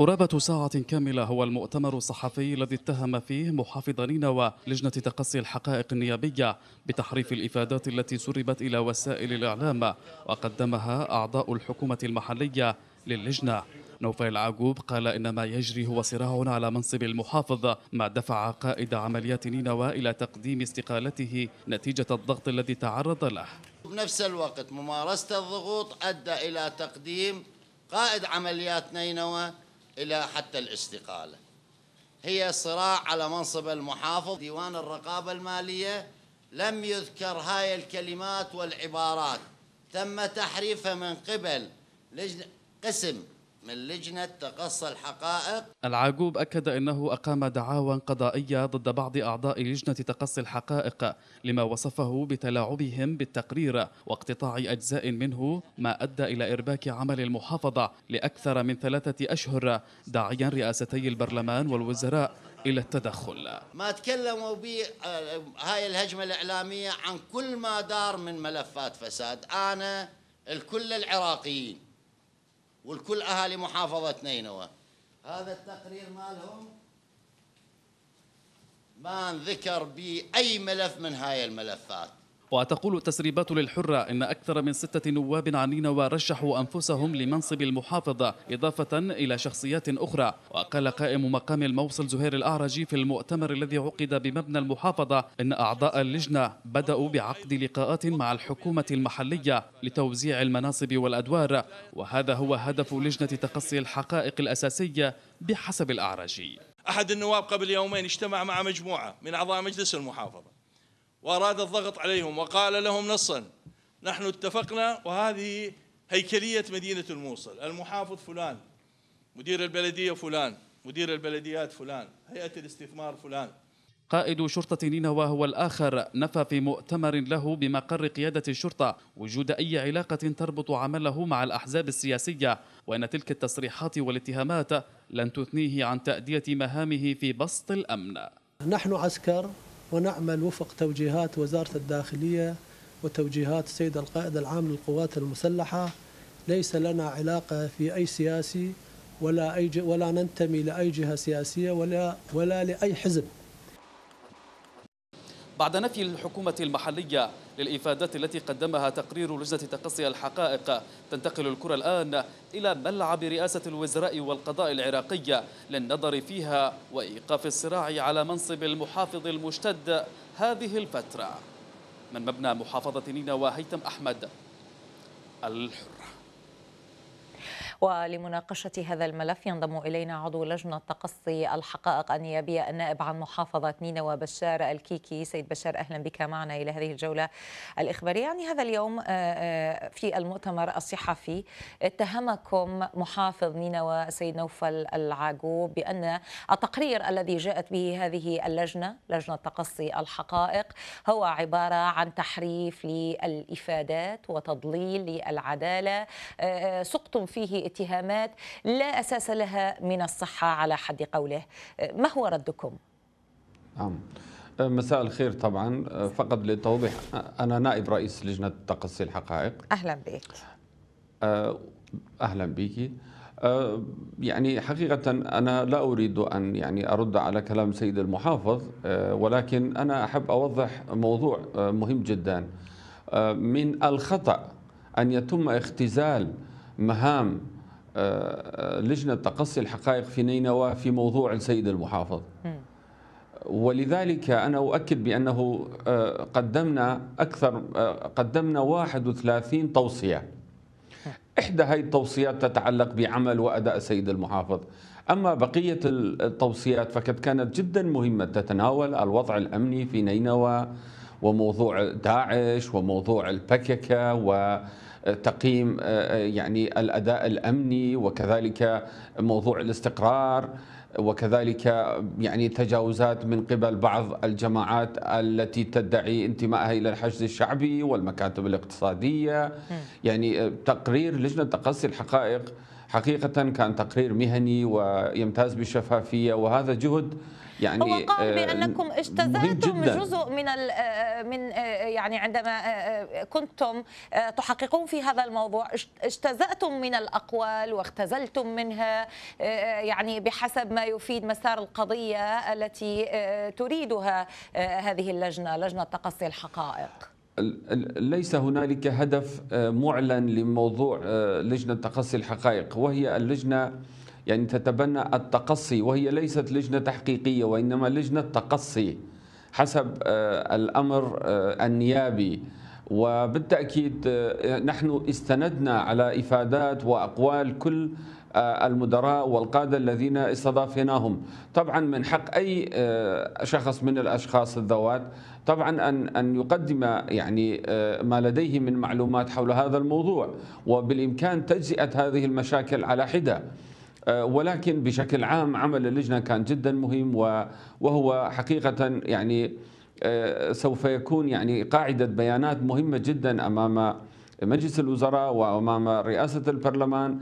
قرابة ساعة كاملة هو المؤتمر الصحفي الذي اتهم فيه محافظ نينوى لجنة تقصي الحقائق النيابية بتحريف الإفادات التي سربت إلى وسائل الإعلام وقدمها أعضاء الحكومة المحلية للجنة نوفل عقوب قال إن ما يجري هو صراع على منصب المحافظ ما دفع قائد عمليات نينوى إلى تقديم استقالته نتيجة الضغط الذي تعرض له بنفس الوقت ممارسة الضغوط أدى إلى تقديم قائد عمليات نينوى إلى حتى الاستقالة هي صراع على منصب المحافظ ديوان الرقابة المالية لم يذكر هاي الكلمات والعبارات تم تحريفها من قبل لجنة قسم من لجنة تقصي الحقائق العاقوب أكد أنه أقام دعاوى قضائية ضد بعض أعضاء لجنة تقصي الحقائق لما وصفه بتلاعبهم بالتقرير واقتطاع أجزاء منه ما أدى إلى إرباك عمل المحافظة لأكثر من ثلاثة أشهر داعيا رئاستي البرلمان والوزراء إلى التدخل ما تكلموا به آه، هاي الهجمة الإعلامية عن كل ما دار من ملفات فساد أنا الكل العراقيين والكل أهالي محافظة نينوى هذا التقرير مالهم ما انذكر بأي ملف من هاي الملفات وتقول التسريبات للحرة إن أكثر من ستة نواب عن نينوى رشحوا أنفسهم لمنصب المحافظة إضافة إلى شخصيات أخرى وقال قائم مقام الموصل زهير الأعرجي في المؤتمر الذي عقد بمبنى المحافظة إن أعضاء اللجنة بدأوا بعقد لقاءات مع الحكومة المحلية لتوزيع المناصب والأدوار وهذا هو هدف لجنة تقصي الحقائق الأساسية بحسب الأعرجي أحد النواب قبل يومين اجتمع مع مجموعة من أعضاء مجلس المحافظة وأراد الضغط عليهم وقال لهم نصا نحن اتفقنا وهذه هيكلية مدينة الموصل المحافظ فلان مدير البلدية فلان مدير البلديات فلان هيئة الاستثمار فلان قائد شرطة نينوى هو الآخر نفى في مؤتمر له بمقر قيادة الشرطة وجود أي علاقة تربط عمله مع الأحزاب السياسية وأن تلك التصريحات والاتهامات لن تثنيه عن تأدية مهامه في بسط الأمن نحن عسكر ونعمل وفق توجيهات وزارة الداخلية وتوجيهات سيد القائد العام للقوات المسلحة ليس لنا علاقة في أي سياسي ولا أي ولا ننتمي لأي جهة سياسية ولا ولا لأي حزب بعد نفي الحكومة المحلية للإفادات التي قدمها تقرير لجنة تقصي الحقائق تنتقل الكرة الآن إلى ملعب رئاسة الوزراء والقضاء العراقية للنظر فيها وإيقاف الصراع على منصب المحافظ المشتد هذه الفترة من مبنى محافظة نينوى هيثم أحمد الحرة ولمناقشة هذا الملف ينضم إلينا عضو لجنة تقصي الحقائق النيابية النائب عن محافظة نينوى بشار الكيكي سيد بشار أهلا بك معنا إلى هذه الجولة الإخبارية يعني هذا اليوم آه، آه، في المؤتمر الصحفي اتهمكم محافظ نينوى سيد نوفل العاقو بأن التقرير الذي جاءت به هذه اللجنة لجنة تقصي الحقائق هو عبارة عن تحريف للإفادات وتضليل للعدالة آه، سقطتم فيه اتهامات لا أساس لها من الصحة على حد قوله ما هو ردكم؟ نعم أه، مساء الخير طبعا أه، فقط للتوضيح أه، أنا نائب رئيس لجنة تقصي الحقائق أهلا بك أهلا بك يعني حقيقة أنا لا أريد أن يعني أرد على كلام سيد المحافظ ولكن أنا أحب أوضح موضوع مهم جدا من الخطأ أن يتم اختزال مهام لجنة تقصي الحقائق في نينوى في موضوع السيد المحافظ ولذلك أنا أؤكد بأنه آه، قدمنا أكثر آه، قدمنا 31 توصية إحدى هذه التوصيات تتعلق بعمل وأداء السيد المحافظ أما بقية التوصيات فقد كانت جدا مهمة تتناول الوضع الأمني في نينوى وموضوع داعش وموضوع البككة و تقييم آه، آه، يعني الاداء الامني وكذلك موضوع الاستقرار وكذلك يعني تجاوزات من قبل بعض الجماعات التي تدعي انتمائها الى الحشد الشعبي والمكاتب الاقتصاديه يعني آه، تقرير لجنه تقصي الحقائق حقيقة كان تقرير مهني ويمتاز بالشفافية وهذا جهد يعني هو قال آه، بانكم اجتزأتم جزء من آه، من آه، يعني عندما كنتم تحققون في هذا الموضوع اجتزأتم من الاقوال واختزلتم منها يعني بحسب ما يفيد مسار القضيه التي تريدها هذه اللجنه لجنه تقصي الحقائق ليس هنالك هدف آه، معلن لموضوع آه، لجنه تقصي الحقائق وهي اللجنه يعني تتبنى التقصي وهي ليست لجنه تحقيقيه وانما لجنه تقصي حسب آه، الامر النيابي وبالتاكيد آه، نحن استندنا على افادات واقوال كل آه، المدراء والقاده الذين استضافناهم طبعا من حق اي آه، شخص من الاشخاص الذوات طبعا ان ان يقدم يعني ما لديه من معلومات حول هذا الموضوع وبالامكان تجزئه هذه المشاكل على حده ولكن بشكل عام عمل اللجنه كان جدا مهم وهو حقيقه يعني آه، سوف يكون يعني قاعدة بيانات مهمة جدا أمام مجلس الوزراء وأمام رئاسة البرلمان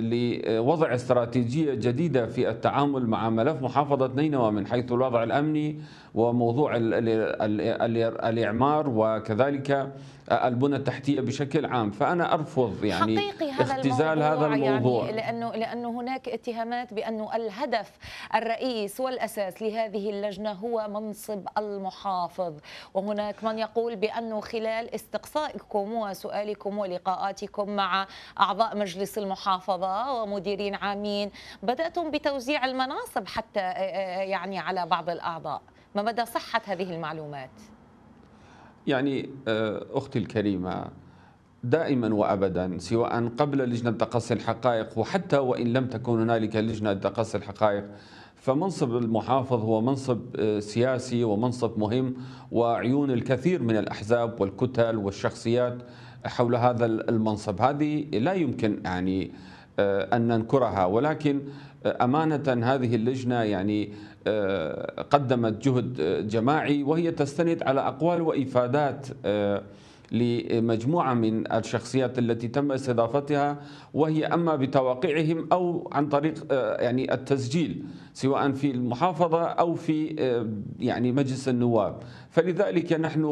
لوضع استراتيجية جديدة في التعامل مع ملف محافظة نينوى من حيث الوضع الأمني وموضوع الإعمار وكذلك البنى التحتية بشكل عام فأنا أرفض يعني حقيقي هذا اختزال هذا يعني الموضوع يعني لأنه, لأنه هناك اتهامات بأنه الهدف الرئيس والأساس لهذه اللجنة هو منصب المحافظ وهناك من يقول بأنه خلال استقصائكم وسؤالكم ولقاءاتكم مع أعضاء مجلس المحافظ محافظة ومديرين عامين بدأتم بتوزيع المناصب حتى آه، آه، آه، يعني على بعض الأعضاء ما مدى صحة هذه المعلومات؟ يعني أختي الكريمة دائما وابدا سواء قبل لجنه تقصي الحقائق وحتى وان لم تكن هنالك لجنه تقصي الحقائق فمنصب المحافظ هو منصب سياسي ومنصب مهم وعيون الكثير من الاحزاب والكتل والشخصيات حول هذا المنصب هذه لا يمكن يعني آه، أن ننكرها ولكن آه، أمانة هذه اللجنة يعني آه، قدمت جهد جماعي وهي تستند على أقوال وإفادات لمجموعة من الشخصيات التي تم استضافتها وهي أما بتواقيعهم أو عن طريق آه، يعني التسجيل سواء في المحافظة أو في آه، يعني مجلس النواب فلذلك نحن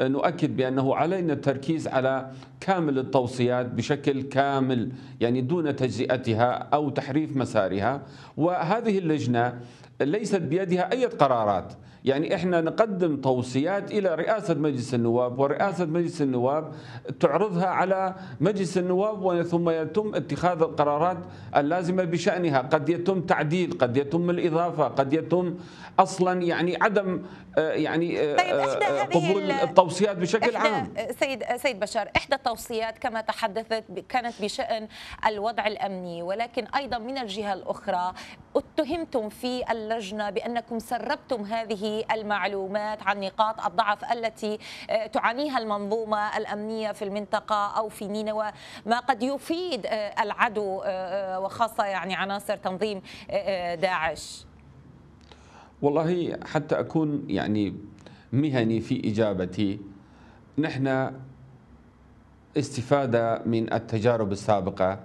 آه، نؤكد بأنه علينا التركيز على كامل التوصيات بشكل كامل يعني دون تجزئتها أو تحريف مسارها وهذه اللجنة ليست بيدها أي قرارات يعني احنا نقدم توصيات الى رئاسه مجلس النواب ورئاسه مجلس النواب تعرضها على مجلس النواب ثم يتم اتخاذ القرارات اللازمه بشانها، قد يتم تعديل، قد يتم الاضافه، قد يتم اصلا يعني عدم آه، يعني آه، طيب آه، قبول التوصيات بشكل عام. سيد سيد بشار، احدى التوصيات كما تحدثت كانت بشان الوضع الامني ولكن ايضا من الجهه الاخرى اتهمتم في اللجنه بانكم سربتم هذه بالمعلومات عن نقاط الضعف التي آه، تعانيها المنظومة الأمنية في المنطقة أو في نينوى ما قد يفيد آه، العدو آه، وخاصة يعني عناصر تنظيم داعش والله حتى أكون يعني مهني في إجابتي نحن استفادة من التجارب السابقة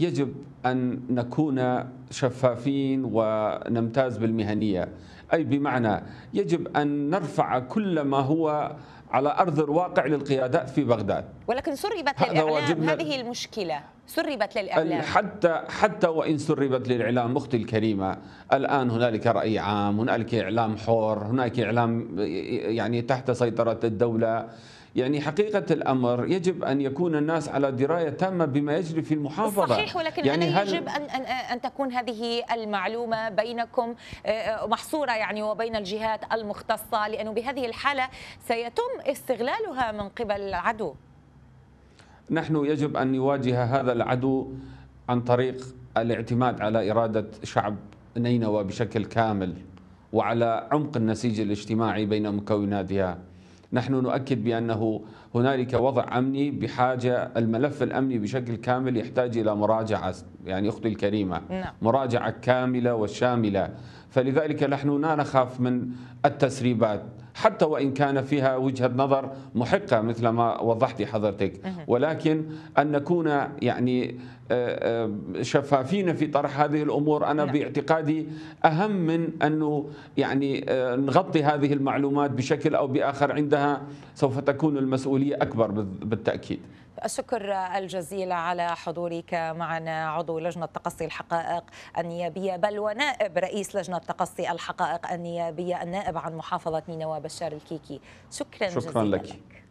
يجب أن نكون شفافين ونمتاز بالمهنية أي بمعنى يجب أن نرفع كل ما هو على أرض الواقع للقيادة في بغداد ولكن سربت للإعلام هذه المشكلة سربت للإعلام حتى حتى وإن سربت للإعلام أختي الكريمة الآن هنالك رأي عام هنالك إعلام حر هناك إعلام يعني تحت سيطرة الدولة يعني حقيقة الأمر يجب أن يكون الناس على دراية تامة بما يجري في المحافظة صحيح ولكن يعني هل يجب أن, أن, أن تكون هذه المعلومة بينكم آه، آه، محصورة يعني وبين الجهات المختصة لأنه بهذه الحالة سيتم استغلالها من قبل العدو نحن يجب أن نواجه هذا العدو عن طريق الاعتماد على إرادة شعب نينوى بشكل كامل وعلى عمق النسيج الاجتماعي بين مكوناتها نحن نؤكد بأنه هنالك وضع أمني بحاجة الملف الأمني بشكل كامل يحتاج إلى مراجعة يعني أختي الكريمة نعم. مراجعة كاملة وشاملة فلذلك نحن لا نخاف من التسريبات حتى وإن كان فيها وجهة نظر محقة مثل ما وضحت حضرتك ولكن أن نكون يعني آه، آه، شفافين في طرح هذه الأمور أنا نعم. باعتقادي أهم من أنه يعني آه، نغطي هذه المعلومات بشكل أو بآخر عندها سوف تكون المسؤولية أكبر بالتأكيد الشكر الجزيل على حضورك معنا عضو لجنة تقصي الحقائق النيابية بل ونائب رئيس لجنة تقصي الحقائق النيابية النائب عن محافظة نينوى بشار الكيكي شكرا, شكرا جزيلا لك, لك.